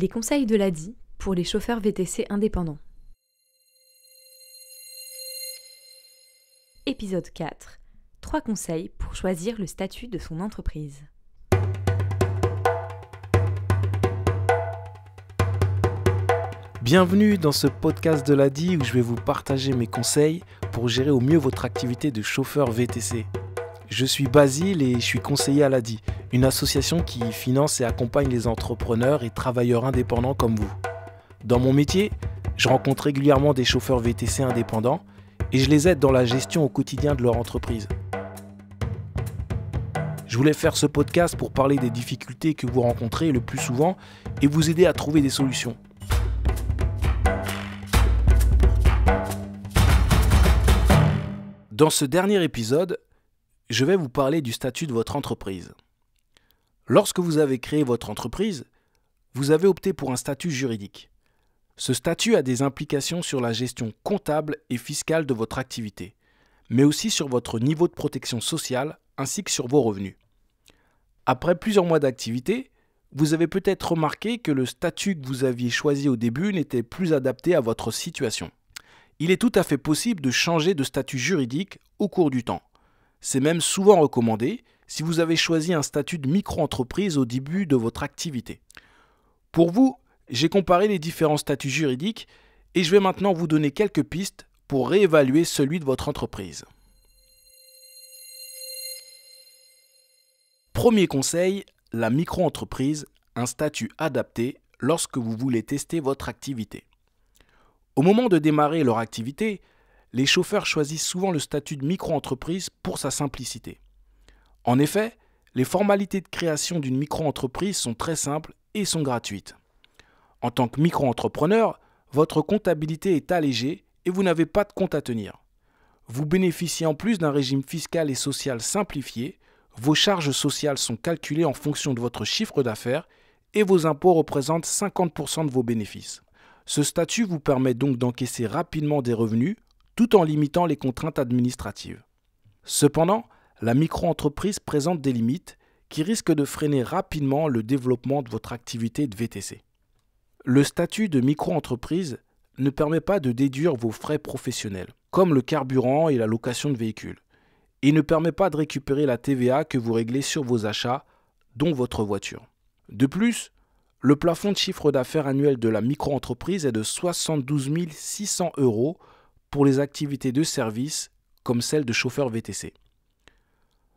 Les conseils de l'ADI pour les chauffeurs VTC indépendants. Épisode 4. Trois conseils pour choisir le statut de son entreprise. Bienvenue dans ce podcast de l'ADI où je vais vous partager mes conseils pour gérer au mieux votre activité de chauffeur VTC. Je suis Basile et je suis conseiller à l'ADI, une association qui finance et accompagne les entrepreneurs et travailleurs indépendants comme vous. Dans mon métier, je rencontre régulièrement des chauffeurs VTC indépendants et je les aide dans la gestion au quotidien de leur entreprise. Je voulais faire ce podcast pour parler des difficultés que vous rencontrez le plus souvent et vous aider à trouver des solutions. Dans ce dernier épisode, je vais vous parler du statut de votre entreprise. Lorsque vous avez créé votre entreprise, vous avez opté pour un statut juridique. Ce statut a des implications sur la gestion comptable et fiscale de votre activité, mais aussi sur votre niveau de protection sociale ainsi que sur vos revenus. Après plusieurs mois d'activité, vous avez peut-être remarqué que le statut que vous aviez choisi au début n'était plus adapté à votre situation. Il est tout à fait possible de changer de statut juridique au cours du temps. C'est même souvent recommandé si vous avez choisi un statut de micro-entreprise au début de votre activité. Pour vous, j'ai comparé les différents statuts juridiques et je vais maintenant vous donner quelques pistes pour réévaluer celui de votre entreprise. Premier conseil, la micro-entreprise, un statut adapté lorsque vous voulez tester votre activité. Au moment de démarrer leur activité, les chauffeurs choisissent souvent le statut de micro-entreprise pour sa simplicité. En effet, les formalités de création d'une micro-entreprise sont très simples et sont gratuites. En tant que micro-entrepreneur, votre comptabilité est allégée et vous n'avez pas de compte à tenir. Vous bénéficiez en plus d'un régime fiscal et social simplifié, vos charges sociales sont calculées en fonction de votre chiffre d'affaires et vos impôts représentent 50% de vos bénéfices. Ce statut vous permet donc d'encaisser rapidement des revenus tout en limitant les contraintes administratives. Cependant, la micro-entreprise présente des limites qui risquent de freiner rapidement le développement de votre activité de VTC. Le statut de micro-entreprise ne permet pas de déduire vos frais professionnels, comme le carburant et la location de véhicules, et ne permet pas de récupérer la TVA que vous réglez sur vos achats, dont votre voiture. De plus, le plafond de chiffre d'affaires annuel de la micro-entreprise est de 72 600 euros pour les activités de service comme celle de chauffeur VTC.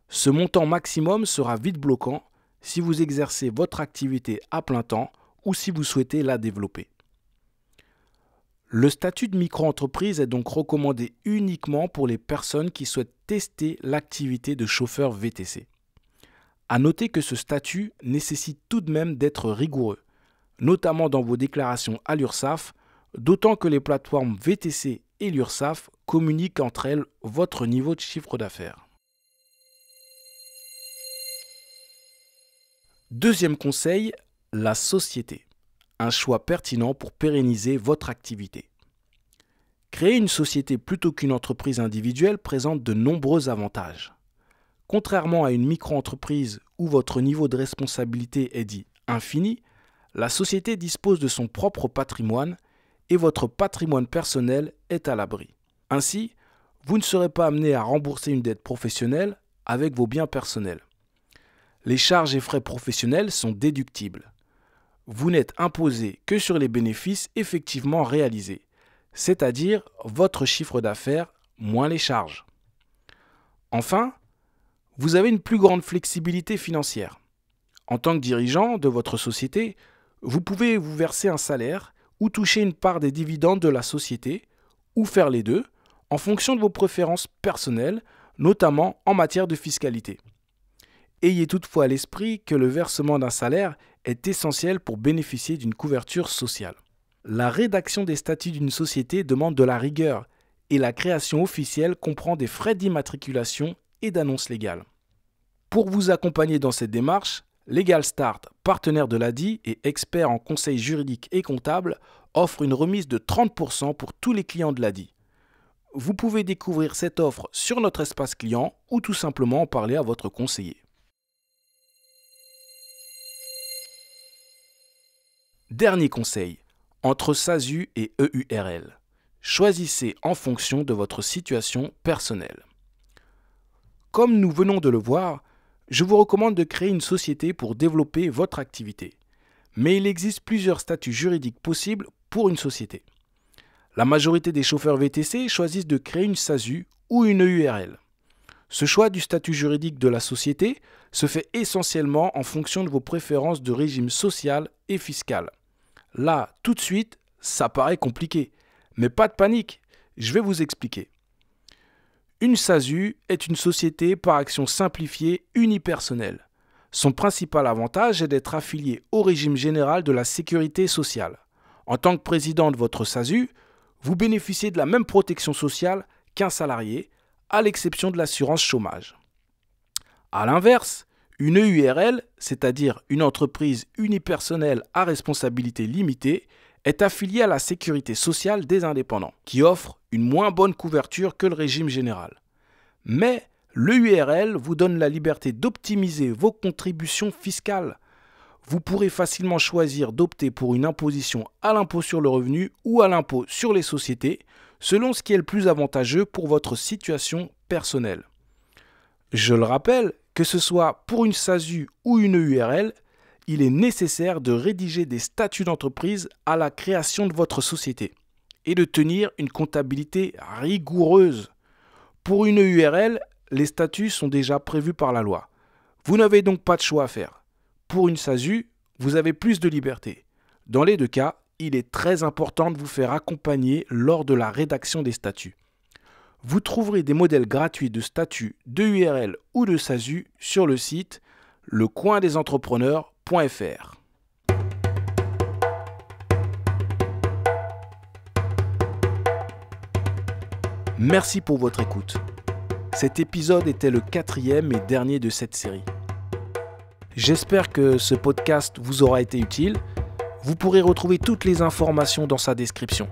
Ce montant maximum sera vite bloquant si vous exercez votre activité à plein temps ou si vous souhaitez la développer. Le statut de micro-entreprise est donc recommandé uniquement pour les personnes qui souhaitent tester l'activité de chauffeur VTC. A noter que ce statut nécessite tout de même d'être rigoureux, notamment dans vos déclarations à l'URSSAF d'autant que les plateformes VTC et l'URSAF communiquent entre elles votre niveau de chiffre d'affaires. Deuxième conseil, la société. Un choix pertinent pour pérenniser votre activité. Créer une société plutôt qu'une entreprise individuelle présente de nombreux avantages. Contrairement à une micro-entreprise où votre niveau de responsabilité est dit infini, la société dispose de son propre patrimoine et votre patrimoine personnel est à l'abri. Ainsi, vous ne serez pas amené à rembourser une dette professionnelle avec vos biens personnels. Les charges et frais professionnels sont déductibles. Vous n'êtes imposé que sur les bénéfices effectivement réalisés, c'est-à-dire votre chiffre d'affaires moins les charges. Enfin, vous avez une plus grande flexibilité financière. En tant que dirigeant de votre société, vous pouvez vous verser un salaire ou toucher une part des dividendes de la société, ou faire les deux, en fonction de vos préférences personnelles, notamment en matière de fiscalité. Ayez toutefois à l'esprit que le versement d'un salaire est essentiel pour bénéficier d'une couverture sociale. La rédaction des statuts d'une société demande de la rigueur, et la création officielle comprend des frais d'immatriculation et d'annonce légale. Pour vous accompagner dans cette démarche, Legal Start, partenaire de l'ADI et expert en conseil juridique et comptable, offre une remise de 30% pour tous les clients de l'ADI. Vous pouvez découvrir cette offre sur notre espace client ou tout simplement en parler à votre conseiller. Dernier conseil, entre SASU et EURL. Choisissez en fonction de votre situation personnelle. Comme nous venons de le voir, je vous recommande de créer une société pour développer votre activité. Mais il existe plusieurs statuts juridiques possibles pour une société. La majorité des chauffeurs VTC choisissent de créer une SASU ou une URL. Ce choix du statut juridique de la société se fait essentiellement en fonction de vos préférences de régime social et fiscal. Là, tout de suite, ça paraît compliqué. Mais pas de panique, je vais vous expliquer. Une SASU est une société par action simplifiée unipersonnelle. Son principal avantage est d'être affiliée au régime général de la sécurité sociale. En tant que président de votre SASU, vous bénéficiez de la même protection sociale qu'un salarié, à l'exception de l'assurance chômage. A l'inverse, une EURL, c'est-à-dire une entreprise unipersonnelle à responsabilité limitée, est affilié à la sécurité sociale des indépendants, qui offre une moins bonne couverture que le régime général. Mais l'EURL vous donne la liberté d'optimiser vos contributions fiscales. Vous pourrez facilement choisir d'opter pour une imposition à l'impôt sur le revenu ou à l'impôt sur les sociétés, selon ce qui est le plus avantageux pour votre situation personnelle. Je le rappelle, que ce soit pour une SASU ou une EURL, il est nécessaire de rédiger des statuts d'entreprise à la création de votre société et de tenir une comptabilité rigoureuse. Pour une URL, les statuts sont déjà prévus par la loi. Vous n'avez donc pas de choix à faire. Pour une SASU, vous avez plus de liberté. Dans les deux cas, il est très important de vous faire accompagner lors de la rédaction des statuts. Vous trouverez des modèles gratuits de statuts, de URL ou de SASU sur le site Le coin des entrepreneurs » Merci pour votre écoute. Cet épisode était le quatrième et dernier de cette série. J'espère que ce podcast vous aura été utile. Vous pourrez retrouver toutes les informations dans sa description.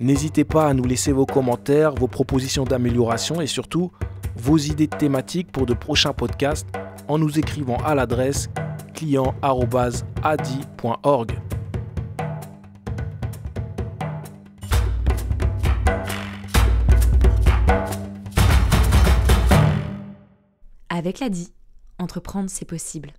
N'hésitez pas à nous laisser vos commentaires, vos propositions d'amélioration et surtout vos idées thématiques pour de prochains podcasts en nous écrivant à l'adresse client.adi.org. Avec l'ADI, entreprendre c'est possible.